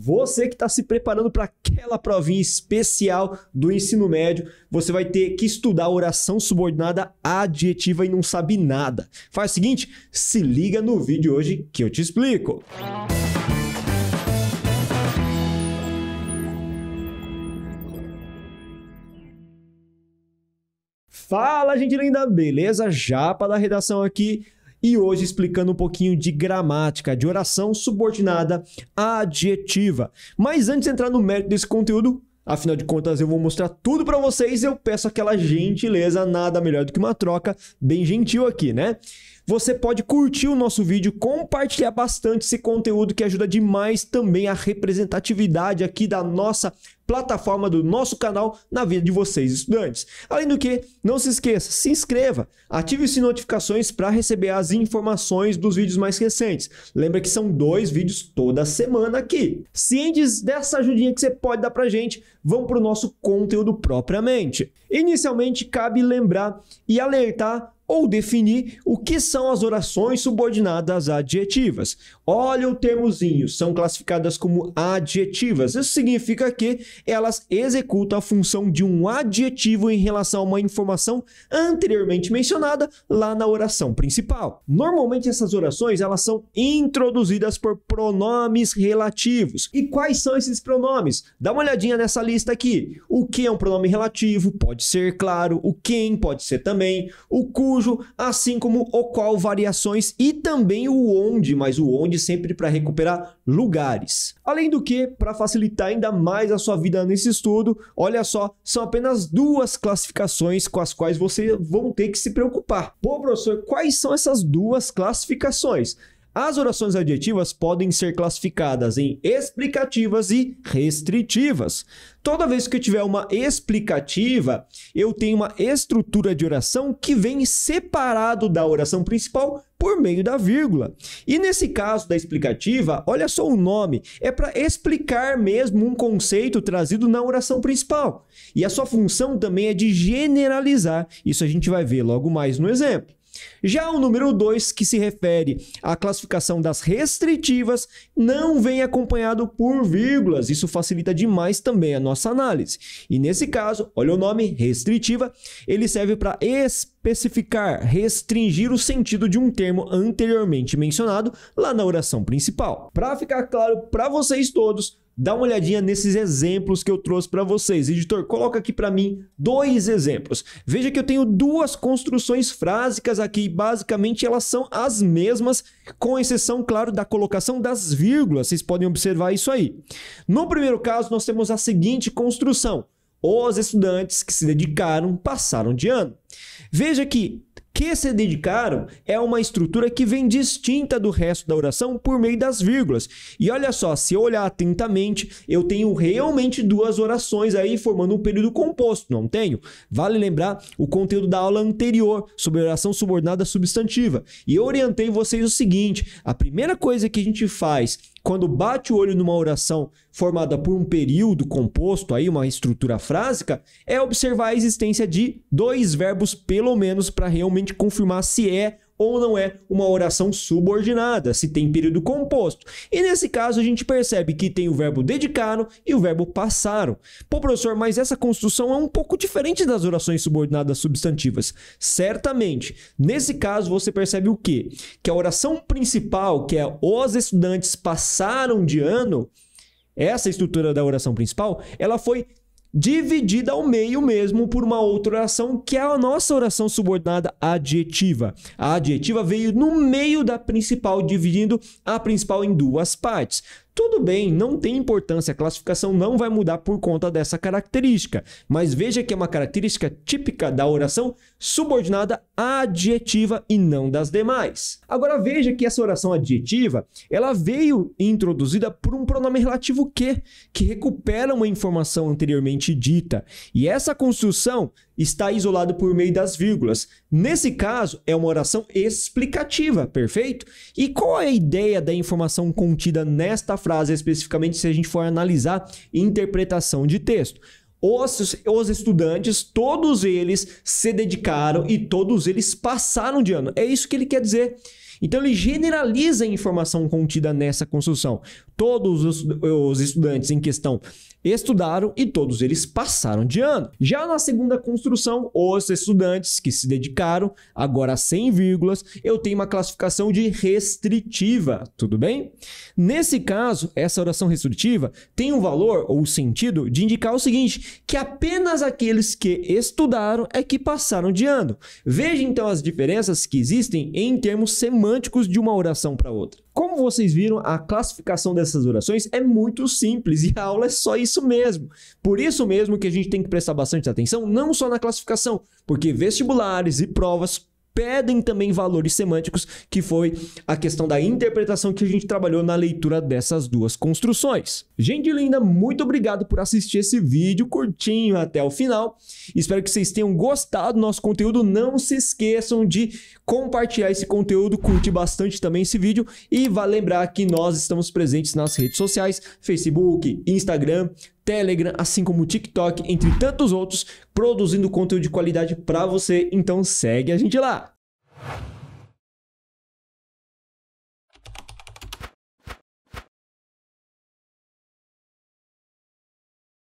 Você que está se preparando para aquela provinha especial do ensino médio, você vai ter que estudar oração subordinada adjetiva e não sabe nada. Faz o seguinte, se liga no vídeo hoje que eu te explico. Fala, gente linda, beleza? Japa da redação aqui e hoje explicando um pouquinho de gramática de oração subordinada adjetiva. Mas antes de entrar no mérito desse conteúdo, Afinal de contas, eu vou mostrar tudo para vocês. Eu peço aquela gentileza, nada melhor do que uma troca bem gentil aqui, né? Você pode curtir o nosso vídeo, compartilhar bastante esse conteúdo que ajuda demais também a representatividade aqui da nossa plataforma do nosso canal na vida de vocês, estudantes. Além do que, não se esqueça, se inscreva, ative as notificações para receber as informações dos vídeos mais recentes. Lembra que são dois vídeos toda semana aqui. Cientes dessa ajudinha que você pode dar para gente, vão para o nosso conteúdo propriamente. Inicialmente, cabe lembrar e alertar ou definir o que são as orações subordinadas adjetivas. Olha o termozinho, são classificadas como adjetivas. Isso significa que elas executam a função de um adjetivo em relação a uma informação anteriormente mencionada lá na oração principal. Normalmente essas orações elas são introduzidas por pronomes relativos. E quais são esses pronomes? Dá uma olhadinha nessa lista aqui. O que é um pronome relativo? Pode ser, claro. O quem pode ser também. O cujo refúgio, assim como o qual variações e também o onde, mas o onde sempre para recuperar lugares. Além do que, para facilitar ainda mais a sua vida nesse estudo, olha só, são apenas duas classificações com as quais você vão ter que se preocupar. Pô, professor, quais são essas duas classificações? As orações adjetivas podem ser classificadas em explicativas e restritivas. Toda vez que eu tiver uma explicativa, eu tenho uma estrutura de oração que vem separado da oração principal por meio da vírgula. E nesse caso da explicativa, olha só o nome, é para explicar mesmo um conceito trazido na oração principal. E a sua função também é de generalizar. Isso a gente vai ver logo mais no exemplo. Já o número 2, que se refere à classificação das restritivas, não vem acompanhado por vírgulas. Isso facilita demais também a nossa análise. E nesse caso, olha o nome, restritiva, ele serve para especificar, restringir o sentido de um termo anteriormente mencionado lá na oração principal. Para ficar claro para vocês todos, dá uma olhadinha nesses exemplos que eu trouxe para vocês. Editor, coloca aqui para mim dois exemplos. Veja que eu tenho duas construções frásicas aqui, basicamente elas são as mesmas, com exceção, claro, da colocação das vírgulas. Vocês podem observar isso aí. No primeiro caso, nós temos a seguinte construção: os estudantes que se dedicaram passaram de ano. Veja que que se dedicaram é uma estrutura que vem distinta do resto da oração por meio das vírgulas. E olha só, se eu olhar atentamente, eu tenho realmente duas orações aí formando um período composto, não tenho? Vale lembrar o conteúdo da aula anterior sobre oração subordinada substantiva. E eu orientei vocês o seguinte: a primeira coisa que a gente faz quando bate o olho numa oração formada por um período composto, aí uma estrutura frásica, é observar a existência de dois verbos pelo menos para realmente confirmar se é ou não é uma oração subordinada, se tem período composto. E nesse caso a gente percebe que tem o verbo dedicaram e o verbo passaram. Pô, professor, mas essa construção é um pouco diferente das orações subordinadas substantivas. Certamente. Nesse caso você percebe o quê? Que a oração principal, que é os estudantes passaram de ano, essa estrutura da oração principal, ela foi dividida ao meio mesmo por uma outra oração, que é a nossa oração subordinada adjetiva. A adjetiva veio no meio da principal, dividindo a principal em duas partes. Tudo bem, não tem importância, a classificação não vai mudar por conta dessa característica, mas veja que é uma característica típica da oração subordinada adjetiva e não das demais. Agora veja que essa oração adjetiva, ela veio introduzida por um pronome relativo que, que recupera uma informação anteriormente dita, e essa construção está isolada por meio das vírgulas. Nesse caso, é uma oração explicativa, perfeito? E qual é a ideia da informação contida nesta frase? frase especificamente se a gente for analisar interpretação de texto. Os, os, estudantes, todos eles se dedicaram e todos eles passaram de ano. É isso que ele quer dizer. Então ele generaliza a informação contida nessa construção. Todos os, os estudantes em questão estudaram e todos eles passaram de ano. Já na segunda construção, os estudantes que se dedicaram, agora sem vírgulas, eu tenho uma classificação de restritiva, tudo bem? Nesse caso, essa oração restritiva tem um valor ou sentido de indicar o seguinte, que apenas aqueles que estudaram é que passaram de ano. Veja então as diferenças que existem em termos semânticos de uma oração para outra. Como vocês viram, a classificação dessas orações é muito simples e a aula é só isso isso mesmo. Por isso mesmo que a gente tem que prestar bastante atenção, não só na classificação, porque vestibulares e provas pedem também valores semânticos, que foi a questão da interpretação que a gente trabalhou na leitura dessas duas construções. Gente linda, muito obrigado por assistir esse vídeo curtinho até o final. Espero que vocês tenham gostado do nosso conteúdo. Não se esqueçam de compartilhar esse conteúdo, curtir bastante também esse vídeo e vale lembrar que nós estamos presentes nas redes sociais, Facebook, Instagram, Telegram, assim como o TikTok, entre tantos outros, produzindo conteúdo de qualidade para você. Então segue a gente lá.